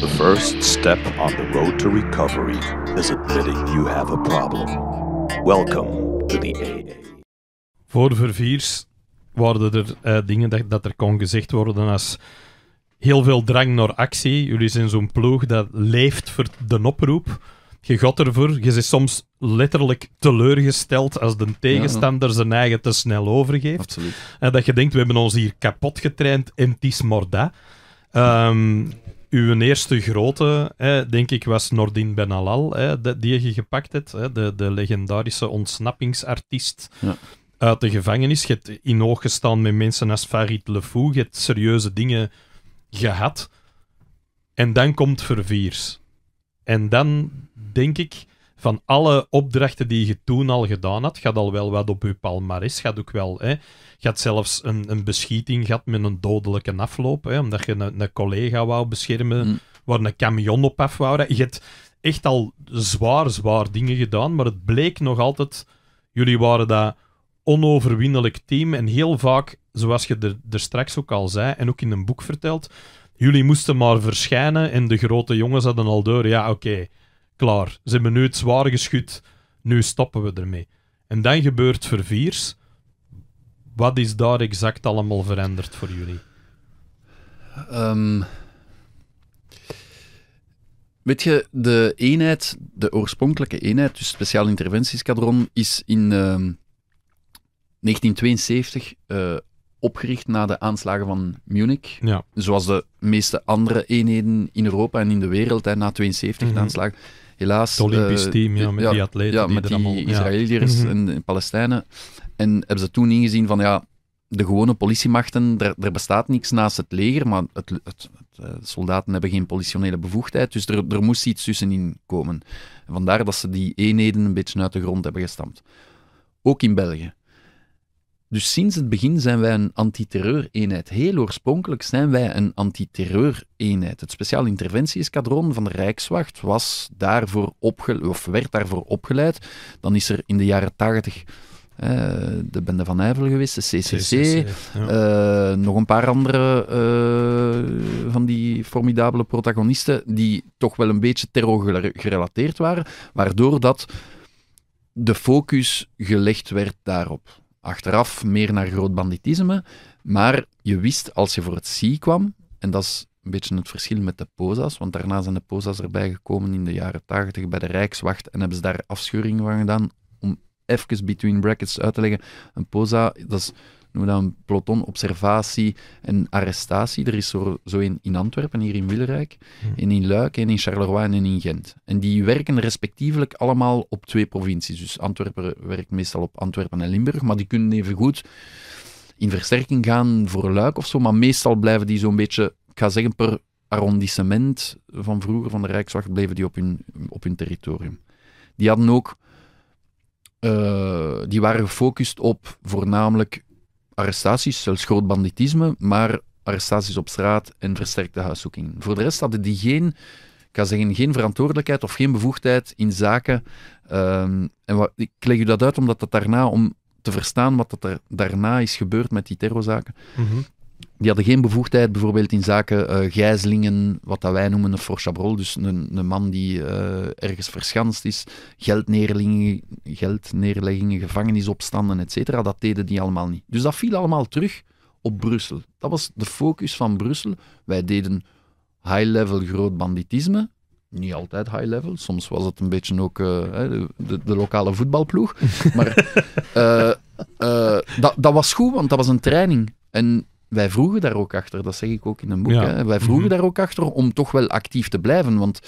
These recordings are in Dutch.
The first step on the road to recovery is admitting you have a problem. Welcome to the AA. Voor verviers worden er eh, dingen dat, dat, er kon gezegd worden als heel veel drang naar actie. Jullie zijn zo'n ploeg dat leeft voor de oproep. Je got ervoor. Je zit soms letterlijk teleurgesteld als de tegenstander ja, zijn eigen te snel overgeeft. Absoluut. En dat je denkt, we hebben ons hier kapot getraind en Tis Morda. maar ehm, uw eerste grote, hè, denk ik, was Nordin Benalal, hè, die je gepakt hebt. Hè, de, de legendarische ontsnappingsartiest ja. uit de gevangenis. Je hebt in oog gestaan met mensen als Farid Lefou. Je hebt serieuze dingen gehad. En dan komt Verviers. En dan denk ik van alle opdrachten die je toen al gedaan had, gaat al wel wat op je palmaris. Gaat ook wel, hè, gaat zelfs een, een beschieting gehad met een dodelijke afloop, hè, omdat je een, een collega wou beschermen, mm. waar een camion op af wou. Je hebt echt al zwaar, zwaar dingen gedaan, maar het bleek nog altijd, jullie waren dat onoverwinnelijk team en heel vaak, zoals je er, er straks ook al zei en ook in een boek verteld, jullie moesten maar verschijnen en de grote jongens hadden al door, ja oké, klaar. Ze hebben nu het zwaar geschud, nu stoppen we ermee. En dan gebeurt verviers. Wat is daar exact allemaal veranderd voor jullie? Ehm, weet je, de eenheid, de oorspronkelijke eenheid, dus speciaal interventieskadron, is in ehm, 1972 uh, opgericht na de aanslagen van Munich. Ja. Zoals de meeste andere eenheden in Europa en in de wereld na 72 mm aanslagen. Helaas. Het Olympisch eh, team, ja, met die atleten. met die Israëliërs mhm. en, Palestijnen. En hebben ze toen ingezien van ja, de gewone politiemachten, er bestaat niks naast het leger, maar het, het, eh, soldaten hebben geen politionele bevoegdheid, dus er, er moest iets tussenin komen. vandaar dat ze die eenheden een beetje uit de grond hebben gestampt. Ook in België. Dus sinds het begin zijn wij een antiterreureenheid. Heel oorspronkelijk zijn wij een antiterreureenheid. Het speciaal interventieskadron van de Rijkswacht was daarvoor opgeleid, of werd daarvoor opgeleid. Dan is er in de jaren 80 uh, eh, de Bende van Nijvel geweest, de CCC, eh, nog een paar andere eh, van die formidabele protagonisten die toch wel een beetje terror gerelateerd waren, waardoor dat de focus gelegd werd daarop achteraf meer naar groot banditisme. Maar je wist als je voor het zie kwam, en dat is een beetje het verschil met de POSA's, want daarna zijn de POSA's erbij gekomen in de jaren tachtig bij de Rijkswacht en hebben ze daar afscheuringen van gedaan. Om even between brackets uit te leggen, een POSA, dat is noem dan een peloton observatie en arrestatie. Er is zo, zo in Antwerpen, hier in Wilrijk, hm. en in Luik, en in Charleroi en in Gent. En die werken respectievelijk allemaal op twee provincies. Dus Antwerpen werkt meestal op Antwerpen en Limburg, maar die kunnen even goed in versterking gaan voor Luik of zo. Maar meestal blijven die zo'n beetje, ik ga zeggen, per arrondissement van vroeger, van de Rijkswacht, bleven die op hun, op hun territorium. Die hadden ook, eh, die waren gefocust op voornamelijk arrestaties, zelfs groot banditisme, maar arrestaties op straat en versterkte huiszoeking. Voor de rest hadden die geen, ik zeggen, geen verantwoordelijkheid of geen bevoegdheid in zaken. Ehm, en wat, ik leg u dat uit omdat dat daarna, om te verstaan wat dat er daarna is gebeurd met die terrorzaken, mhm. Die hadden geen bevoegdheid bijvoorbeeld in zaken uh, gijzelingen, wat dat wij noemen een forchabrol, dus een, een man die eh, ergens verschanst is, geldneerleggingen, geldneerleggingen gevangenisopstanden, etc. Dat deden die allemaal niet. Dus dat viel allemaal terug op Brussel. Dat was de focus van Brussel. Wij deden high-level groot banditisme, niet altijd high level. Soms was het een beetje ook eh, de, de, lokale voetbalploeg. Maar dat, dat was goed, want dat was een training. En wij vroegen daar ook achter, dat zeg ik ook in een boek. Hè? Wij vroegen mhm. daar ook achter om toch wel actief te blijven, want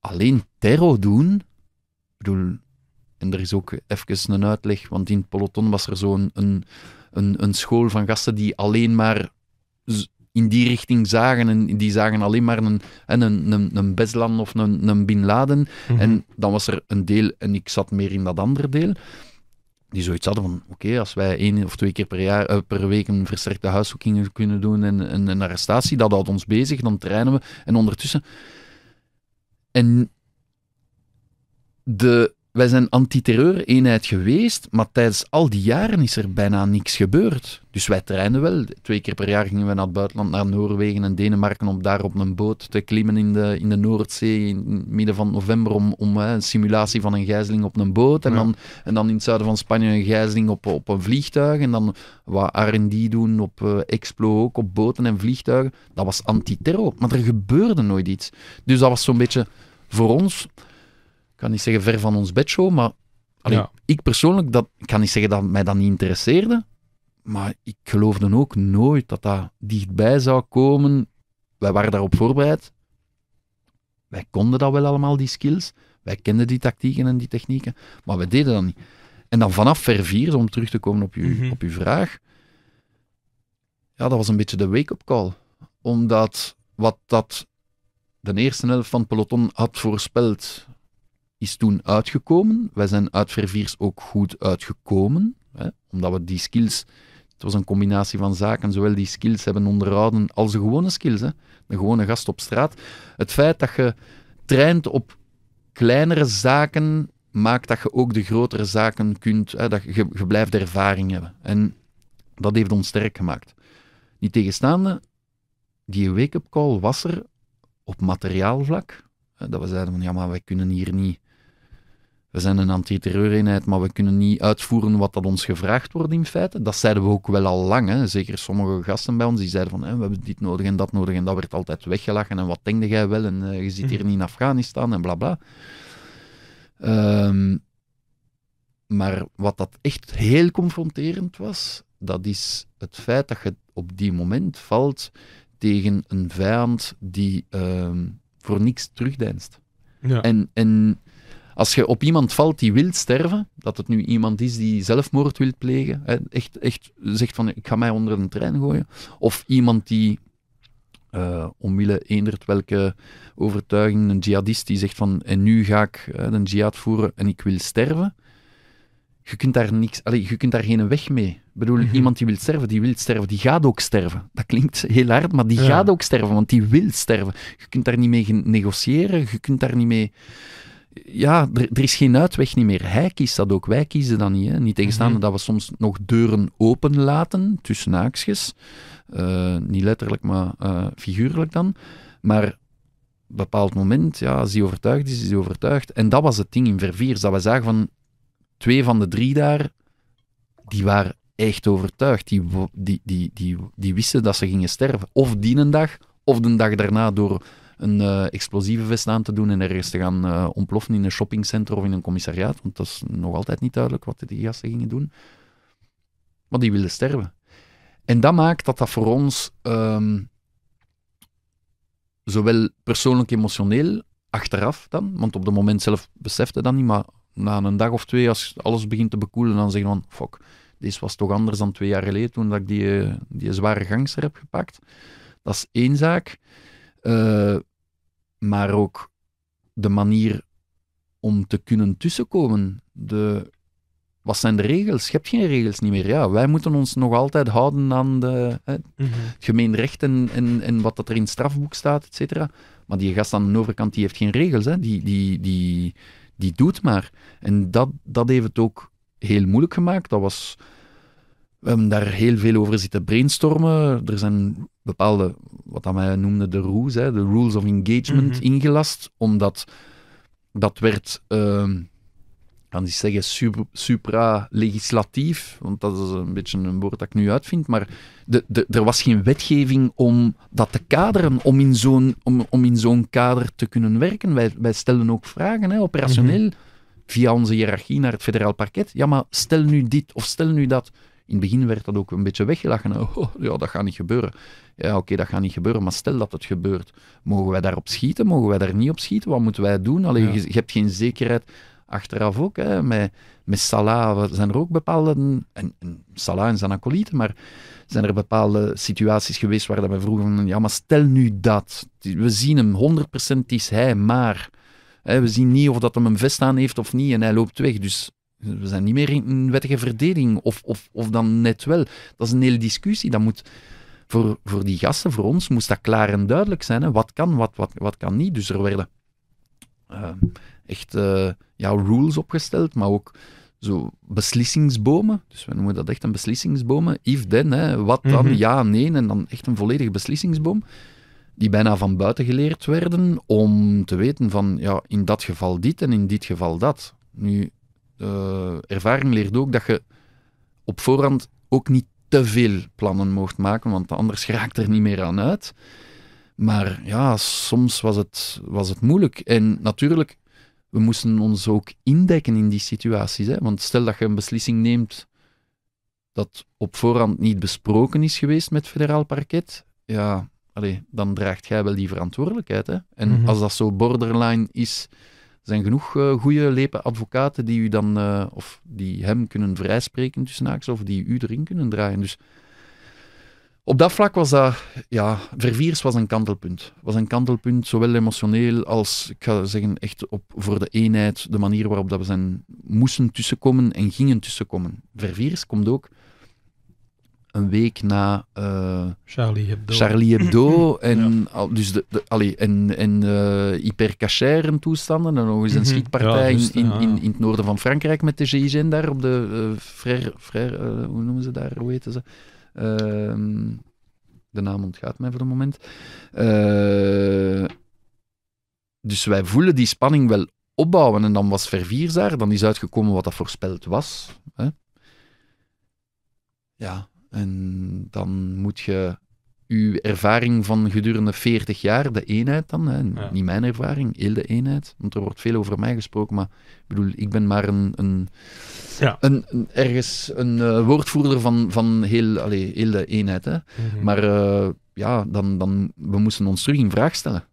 alleen terror doen, ik bedoel, en er is ook even een uitleg, want in het peloton was er zo'n een, een, een school van gasten die alleen maar in die richting zagen. En die zagen alleen maar een, een, een, Beslan of een, een Bin Laden. Mhm. En dan was er een deel, en ik zat meer in dat andere deel die zoiets hadden van, oké, als wij één of twee keer per, jaar, eh, per week een versterkte huiszoeking kunnen doen en, en, een arrestatie, dat houdt ons bezig, dan trainen we. En ondertussen... En de wij zijn antiterreureenheid eenheid geweest, maar tijdens al die jaren is er bijna niks gebeurd. Dus wij trainen wel. Twee keer per jaar gingen we naar het buitenland, naar Noorwegen en Denemarken, om daar op een boot te klimmen in de, in de Noordzee in het midden van november, om, om een simulatie van een gijzeling op een boot. En, dan, en dan in het zuiden van Spanje een gijzeling op, op een vliegtuig. En dan wat R&D doen op uh, Explo ook, op boten en vliegtuigen. Dat was antiterror, maar er gebeurde nooit iets. Dus dat was zo'n beetje voor ons kan niet zeggen ver van ons bedshow, maar ik persoonlijk, dat, kan niet zeggen dat mij dat niet interesseerde, maar ik geloofde ook nooit dat dat dichtbij zou komen. Wij waren daarop voorbereid. Wij konden dat wel allemaal, die skills. Wij kenden die tactieken en die technieken, maar wij deden dat niet. En dan vanaf ver 4, om terug te komen op, uw mhm. op uw vraag, ja, dat was een beetje de wake-up call. Omdat wat dat de eerste helft van het peloton had voorspeld is toen uitgekomen. Wij zijn uit Verviers ook goed uitgekomen, hè, omdat we die skills... Het was een combinatie van zaken, zowel die skills hebben onderhouden als de gewone skills. Hè. De gewone gast op straat. Het feit dat je traint op kleinere zaken maakt dat je ook de grotere zaken kunt, hè, dat je, je blijft ervaring hebben. En dat heeft ons sterk gemaakt. Niet tegenstaande, die wake-up call was er op materiaalvlak. Dat we zeiden van ja, maar wij kunnen hier niet we zijn een antiterreureenheid, maar we kunnen niet uitvoeren wat dat ons gevraagd wordt in feite. Dat zeiden we ook wel al lang. Hè. Zeker sommige gasten bij ons die zeiden van, hè, we hebben dit nodig en dat nodig en dat werd altijd weggelachen en wat denk jij wel en eh, je zit hier mhm. niet in Afghanistan en bla bla. Ehm, maar wat dat echt heel confronterend was, dat is het feit dat je op die moment valt tegen een vijand die ehm, voor niks terugdeinst. Ja. En, en als je op iemand valt die wil sterven, dat het nu iemand is die zelfmoord wil plegen, hè, echt, echt zegt van ik ga mij onder een trein gooien, of iemand die uh, omwille eendert welke overtuiging, een jihadist die zegt van en nu ga ik hè, een jihad voeren en ik wil sterven, je kunt daar, niks, allez, je kunt daar geen weg mee. Ik bedoel, mhm. iemand die wil sterven, die wil sterven, die gaat ook sterven. Dat klinkt heel hard, maar die gaat ook sterven, want die wil sterven. Je kunt daar niet mee negociëren, je kunt daar niet mee ja, er, is geen uitweg niet meer. Hij kiest dat ook, wij kiezen dat niet. Hè. Niet tegenstaande mm dat we soms nog deuren open laten, tussen haakjes. Eh, niet letterlijk, maar eh, figuurlijk dan. Maar op een bepaald moment, ja, als hij overtuigd is, is hij overtuigd. En dat was het ding in Vervier. dat we zagen van twee van de drie daar, die waren echt overtuigd. Die, die, die, die, die wisten dat ze gingen sterven. Of die een dag, of de dag daarna door een eh, explosieve vest aan te doen en ergens te gaan eh, ontploffen in een shoppingcentrum of in een commissariaat. Want dat is nog altijd niet duidelijk wat die gasten gingen doen. Maar die wilden sterven. En dat maakt dat dat voor ons ehm, zowel persoonlijk emotioneel, achteraf dan, want op het moment zelf besefte dat niet, maar na een dag of twee, als alles begint te bekoelen, dan zeggen van, fuck, dit was toch anders dan twee jaar geleden toen dat ik die, eh, die zware gangster heb gepakt. Dat is één zaak maar ook de manier om te kunnen tussenkomen. De, wat zijn de regels? Je hebt geen regels niet meer. Ja, wij moeten ons nog altijd houden aan de, het mhm. gemeen recht en, en, en wat dat er in het strafboek staat, et cetera. Maar die gast aan de overkant die heeft geen regels. Hè. Die, die, die, die doet maar. En dat, dat heeft het ook heel moeilijk gemaakt. Dat was we hebben daar heel veel over zitten brainstormen. Er zijn bepaalde, wat dat wij noemde de rules, hè, de rules of engagement, mhm. ingelast, omdat dat werd, uh, kan ik zeggen, supra-legislatief, want dat is een beetje een woord dat ik nu uitvind, maar de, de, er was geen wetgeving om dat te kaderen, om in zo'n, om, om in zo'n kader te kunnen werken. Wij, wij stellen ook vragen, hè, operationeel, mhm. via onze hiërarchie naar het federaal parket. Ja, maar stel nu dit of stel nu dat. In het begin werd dat ook een beetje weggelachen. Oh, ja, dat gaat niet gebeuren. Ja, oké, dat gaat niet gebeuren, maar stel dat het gebeurt. Mogen wij daarop schieten? Mogen wij daar niet op schieten? Wat moeten wij doen? Alleen je, je, hebt geen zekerheid. Achteraf ook, hè, met, met Salah zijn er ook bepaalde... En, en Salah en zijn acolyten, maar zijn er bepaalde situaties geweest waar dat we vroegen van, ja, maar stel nu dat. We zien hem, 100% is hij, maar... Hè, we zien niet of dat hem een vest aan heeft of niet en hij loopt weg. Dus we zijn niet meer in een wettige verdeling of, of, of dan net wel. Dat is een hele discussie. Dat moet voor, voor die gasten, voor ons, moest dat klaar en duidelijk zijn. Wat kan, wat, wat, wat kan niet. Dus er werden uh, echt eh, ja, rules opgesteld, maar ook zo beslissingsbomen. Dus we noemen dat echt een beslissingsbomen. If then, hè, wat dan, mhm. ja, nee. En dan echt een volledige beslissingsboom. Die bijna van buiten geleerd werden om te weten van, ja, in dat geval dit en in dit geval dat. Nu, eh, ervaring leert ook dat je op voorhand ook niet te veel plannen mocht maken, want anders raakt er niet meer aan uit. Maar ja, soms was het, was het moeilijk. En natuurlijk, we moesten ons ook indekken in die situaties. Hè? Want stel dat je een beslissing neemt dat op voorhand niet besproken is geweest met het federaal parket, ja, allee, dan draagt jij wel die verantwoordelijkheid. Hè? En mhm. als dat zo borderline is er zijn genoeg uh, goede lepen advocaten die u dan, eh, of die hem kunnen vrijspreken tussen of die u erin kunnen draaien. Dus op dat vlak was dat, ja, Verviers was een kantelpunt. Was een kantelpunt, zowel emotioneel als, ik ga zeggen, echt op, voor de eenheid, de manier waarop dat we zijn moesten tussenkomen en gingen tussenkomen. Verviers komt ook een week na eh, Charlie Hebdo. Charlie Hebdo en, dus de, de en, en uh, eh, hypercachère toestanden. En nog eens een mhm. schietpartij in, in, in, het noorden van Frankrijk met de GIGN daar op de uh, Frère, hoe noemen ze daar, hoe heten ze? Ehm, de naam ontgaat mij voor het moment. dus wij voelen die spanning wel opbouwen. En dan was Verviers daar, dan is uitgekomen wat dat voorspeld was. Hè? Ja, en dan moet je uw ervaring van gedurende 40 jaar, de eenheid dan, hè, niet mijn ervaring, heel de eenheid, want er wordt veel over mij gesproken, maar ik bedoel, ik ben maar een, een, ja. een, een ergens een eh, woordvoerder van, van heel, allez, heel de eenheid. Hè. Mhm. Maar eh, ja, dan, dan, we moesten ons terug in vraag stellen.